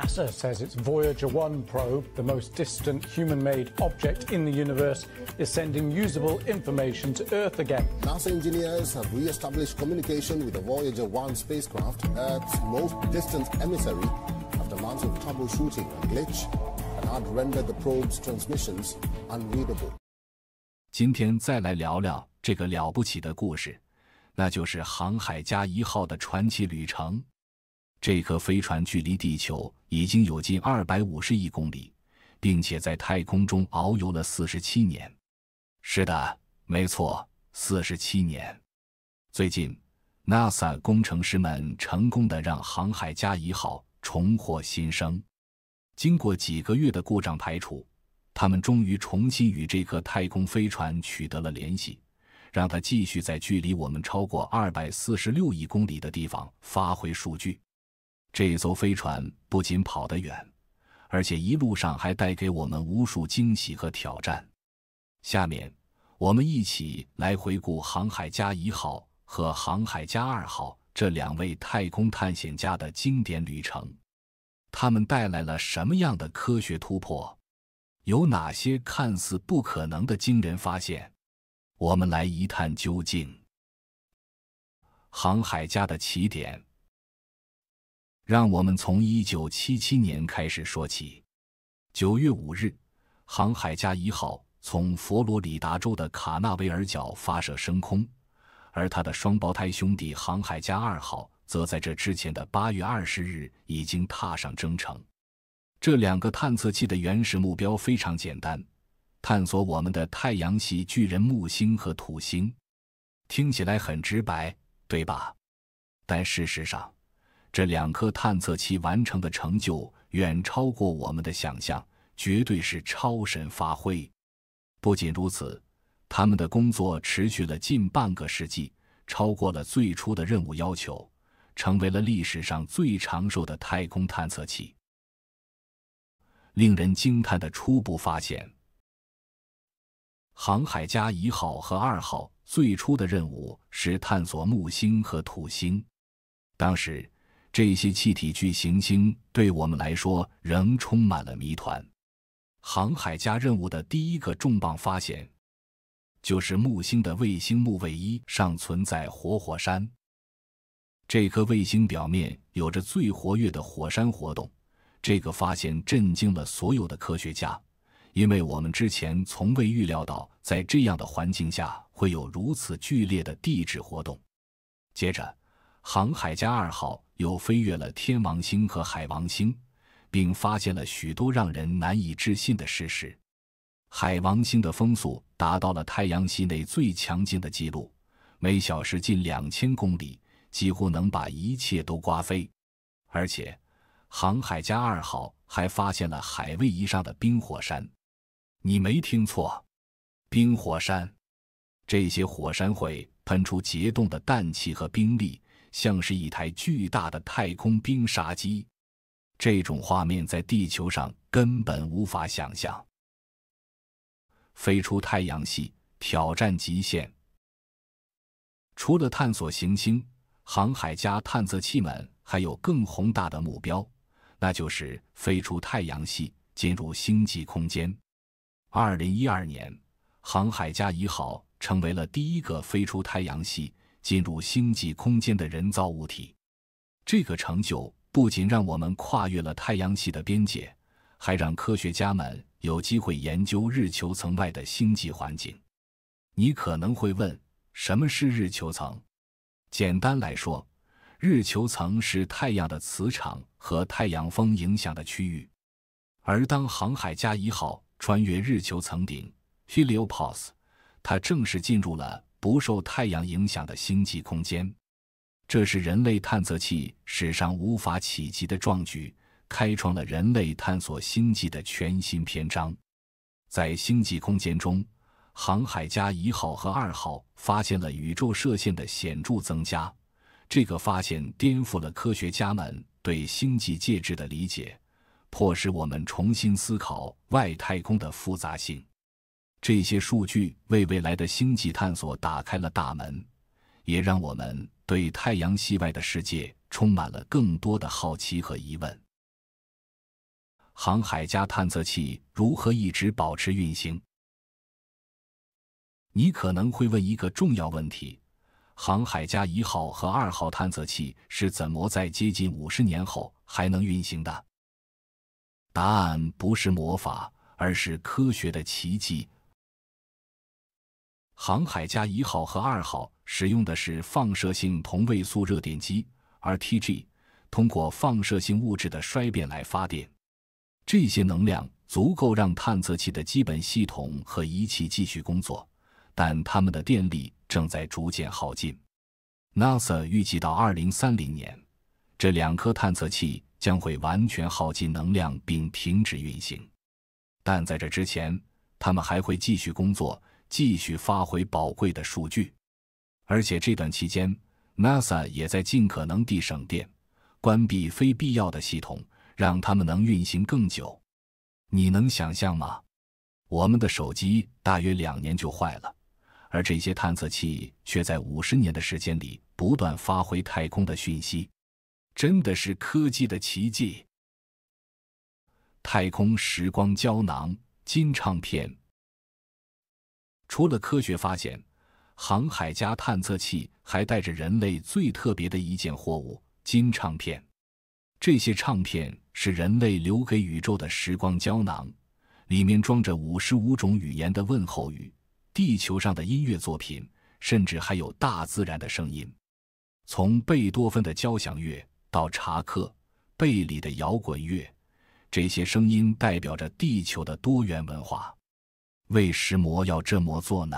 NASA says its Voyager 1 probe, the most distant human made object in the universe, is sending usable information to Earth again. NASA engineers have re established communication with the Voyager 1 spacecraft, Earth's most distant emissary, after months of troubleshooting a glitch that had rendered the probe's transmissions unreadable. 今天再来聊聊这个了不起的故事，那就是航海家一号的传奇旅程。这颗飞船距离地球已经有近二百五十亿公里，并且在太空中遨游了四十七年。是的，没错，四十七年。最近，NASA 工程师们成功的让航海家一号重获新生。经过几个月的故障排除，他们终于重新与这颗太空飞船取得了联系，让它继续在距离我们超过二百四十六亿公里的地方发回数据。这艘飞船不仅跑得远，而且一路上还带给我们无数惊喜和挑战。下面，我们一起来回顾“航海家一号”和“航海家二号”这两位太空探险家的经典旅程。他们带来了什么样的科学突破？有哪些看似不可能的惊人发现？我们来一探究竟。航海家的起点。让我们从一九七七年开始说起。九月五日，航海家一号从佛罗里达州的卡纳维尔角发射升空，而他的双胞胎兄弟航海家二号则在这之前的八月二十日已经踏上征程。这两个探测器的原始目标非常简单：探索我们的太阳系巨人木星和土星。听起来很直白，对吧？但事实上，这两颗探测器完成的成就远超过我们的想象，绝对是超神发挥。不仅如此，他们的工作持续了近半个世纪，超过了最初的任务要求，成为了历史上最长寿的太空探测器。令人惊叹的初步发现：航海家一号和二号最初的任务是探索木星和土星，当时。这些气体巨行星对我们来说仍充满了谜团。航海家任务的第一个重磅发现，就是木星的卫星木卫一上存在活火山。这颗卫星表面有着最活跃的火山活动。这个发现震惊了所有的科学家，因为我们之前从未预料到，在这样的环境下会有如此剧烈的地质活动。接着。航海家二号又飞越了天王星和海王星，并发现了许多让人难以置信的事实。海王星的风速达到了太阳系内最强劲的记录，每小时近两千公里，几乎能把一切都刮飞。而且，航海家二号还发现了海卫一上的冰火山。你没听错，冰火山。这些火山会喷出结冻的氮气和冰粒。像是一台巨大的太空冰沙机，这种画面在地球上根本无法想象。飞出太阳系，挑战极限。除了探索行星，航海家探测器们还有更宏大的目标，那就是飞出太阳系，进入星际空间。二零一二年，航海家一号成为了第一个飞出太阳系。进入星际空间的人造物体，这个成就不仅让我们跨越了太阳系的边界，还让科学家们有机会研究日球层外的星际环境。你可能会问，什么是日球层？简单来说，日球层是太阳的磁场和太阳风影响的区域。而当航海家一号穿越日球层顶 （Helios） p 它正式进入了。不受太阳影响的星际空间，这是人类探测器史上无法企及的壮举，开创了人类探索星际的全新篇章。在星际空间中，航海家一号和二号发现了宇宙射线的显著增加。这个发现颠覆了科学家们对星际介质的理解，迫使我们重新思考外太空的复杂性。这些数据为未来的星际探索打开了大门，也让我们对太阳系外的世界充满了更多的好奇和疑问。航海家探测器如何一直保持运行？你可能会问一个重要问题：航海家一号和二号探测器是怎么在接近五十年后还能运行的？答案不是魔法，而是科学的奇迹。航海家一号和二号使用的是放射性同位素热电机，而 T G 通过放射性物质的衰变来发电。这些能量足够让探测器的基本系统和仪器继续工作，但它们的电力正在逐渐耗尽。NASA 预计到2030年，这两颗探测器将会完全耗尽能量并停止运行，但在这之前，他们还会继续工作。继续发挥宝贵的数据，而且这段期间，NASA 也在尽可能地省电，关闭非必要的系统，让它们能运行更久。你能想象吗？我们的手机大约两年就坏了，而这些探测器却在五十年的时间里不断发挥太空的讯息，真的是科技的奇迹。太空时光胶囊金唱片。除了科学发现，航海家探测器还带着人类最特别的一件货物——金唱片。这些唱片是人类留给宇宙的时光胶囊，里面装着五十五种语言的问候语、地球上的音乐作品，甚至还有大自然的声音。从贝多芬的交响乐到查克·贝里的摇滚乐，这些声音代表着地球的多元文化。为什么要这么做呢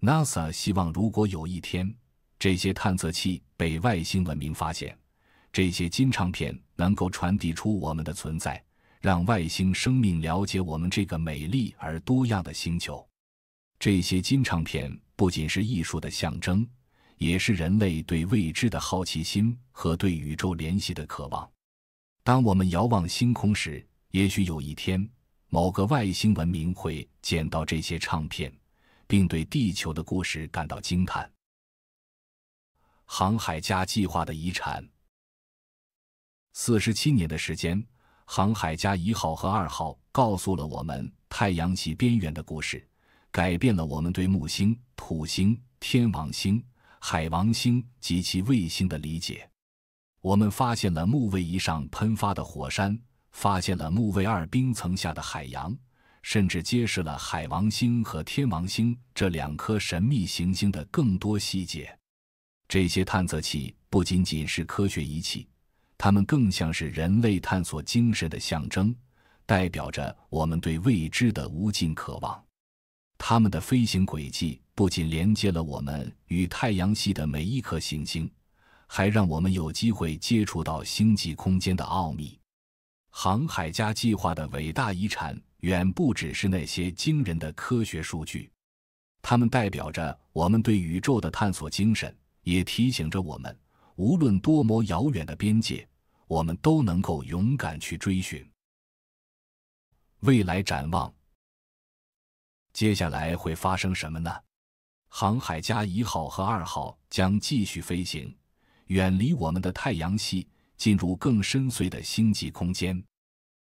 ？NASA 希望，如果有一天这些探测器被外星文明发现，这些金唱片能够传递出我们的存在，让外星生命了解我们这个美丽而多样的星球。这些金唱片不仅是艺术的象征，也是人类对未知的好奇心和对宇宙联系的渴望。当我们遥望星空时，也许有一天。某个外星文明会捡到这些唱片，并对地球的故事感到惊叹。航海家计划的遗产。四十七年的时间，航海家一号和二号告诉了我们太阳系边缘的故事，改变了我们对木星、土星、天王星、海王星及其卫星的理解。我们发现了木卫一上喷发的火山。发现了木卫二冰层下的海洋，甚至揭示了海王星和天王星这两颗神秘行星的更多细节。这些探测器不仅仅是科学仪器，它们更像是人类探索精神的象征，代表着我们对未知的无尽渴望。它们的飞行轨迹不仅连接了我们与太阳系的每一颗行星，还让我们有机会接触到星际空间的奥秘。航海家计划的伟大遗产远不只是那些惊人的科学数据，它们代表着我们对宇宙的探索精神，也提醒着我们，无论多么遥远的边界，我们都能够勇敢去追寻。未来展望，接下来会发生什么呢？航海家一号和二号将继续飞行，远离我们的太阳系。进入更深邃的星际空间，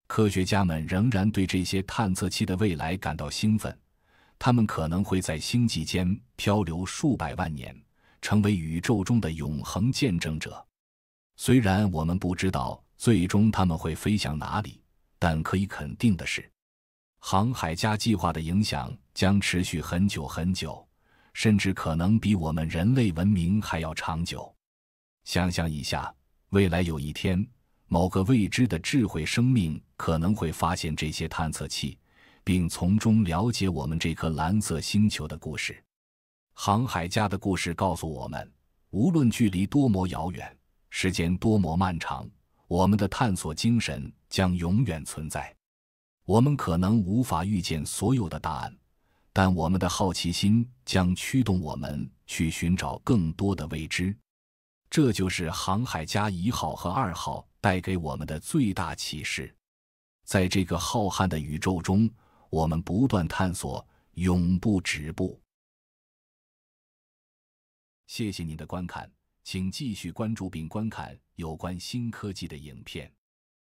科学家们仍然对这些探测器的未来感到兴奋。他们可能会在星际间漂流数百万年，成为宇宙中的永恒见证者。虽然我们不知道最终他们会飞向哪里，但可以肯定的是，航海家计划的影响将持续很久很久，甚至可能比我们人类文明还要长久。想象一下。未来有一天，某个未知的智慧生命可能会发现这些探测器，并从中了解我们这颗蓝色星球的故事。航海家的故事告诉我们，无论距离多么遥远，时间多么漫长，我们的探索精神将永远存在。我们可能无法预见所有的答案，但我们的好奇心将驱动我们去寻找更多的未知。这就是航海家一号和二号带给我们的最大启示。在这个浩瀚的宇宙中，我们不断探索，永不止步。谢谢您的观看，请继续关注并观看有关新科技的影片。